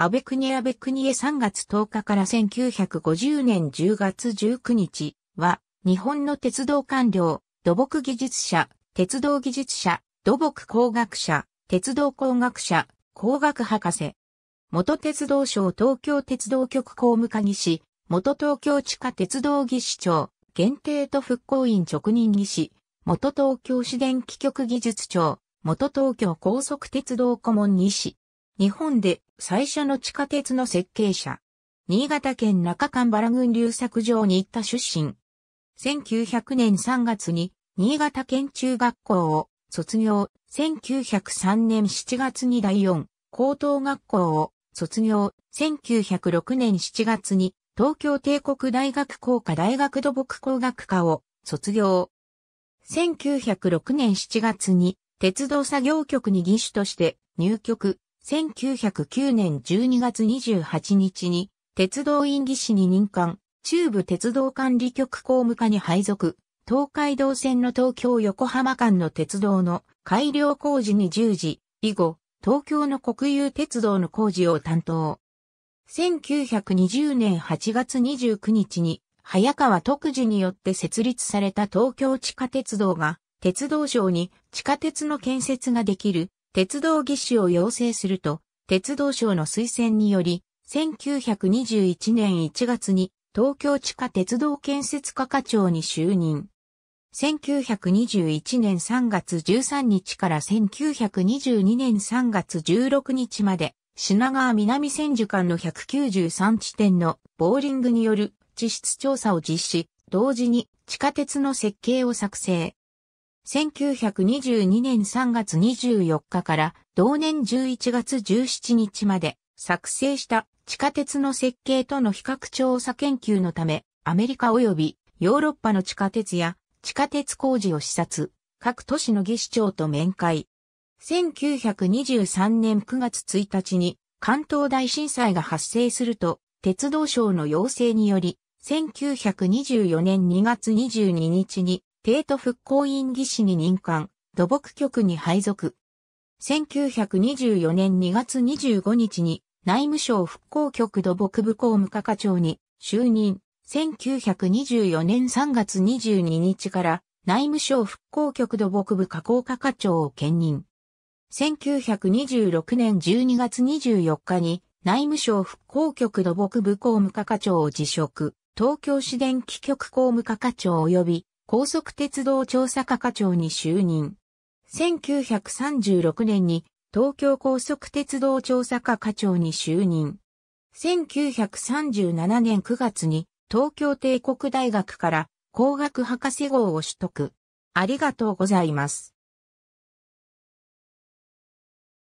安倍国安倍国へ3月10日から1950年10月19日は、日本の鉄道官僚、土木技術者、鉄道技術者、土木工学者、鉄道工学者、工学博士。元鉄道省東京鉄道局公務課技師、元東京地下鉄道技師長、限定と復興院直任技師、元東京市電気局技術長、元東京高速鉄道顧問技師。日本で最初の地下鉄の設計者。新潟県中間原郡流作場に行った出身。1900年3月に新潟県中学校を卒業。1903年7月に第4高等学校を卒業。1906年7月に東京帝国大学工科大学土木工学科を卒業。1906年7月に鉄道作業局に技師として入局。1909年12月28日に、鉄道院議士に任官、中部鉄道管理局公務課に配属、東海道線の東京横浜間の鉄道の改良工事に従事、以後、東京の国有鉄道の工事を担当。1920年8月29日に、早川特事によって設立された東京地下鉄道が、鉄道省に地下鉄の建設ができる鉄道技師を養成すると、鉄道省の推薦により、1921年1月に東京地下鉄道建設課課長に就任。1921年3月13日から1922年3月16日まで、品川南千住間の193地点のボーリングによる地質調査を実施、同時に地下鉄の設計を作成。1922年3月24日から同年11月17日まで作成した地下鉄の設計との比較調査研究のため、アメリカ及びヨーロッパの地下鉄や地下鉄工事を視察、各都市の議市長と面会。1923年9月1日に関東大震災が発生すると、鉄道省の要請により、1924年2月22日に帝都復興院技師に任官、土木局に配属。1924年2月25日に内務省復興局土木部公務課課長に就任。1924年3月22日から内務省復興局土木部加工課課長を兼任。1926年12月24日に内務省復興局土木部公務課課長を辞職、東京市電気局公務課課長及び高速鉄道調査課課長に就任。1936年に東京高速鉄道調査課課長に就任。1937年9月に東京帝国大学から工学博士号を取得。ありがとうございます。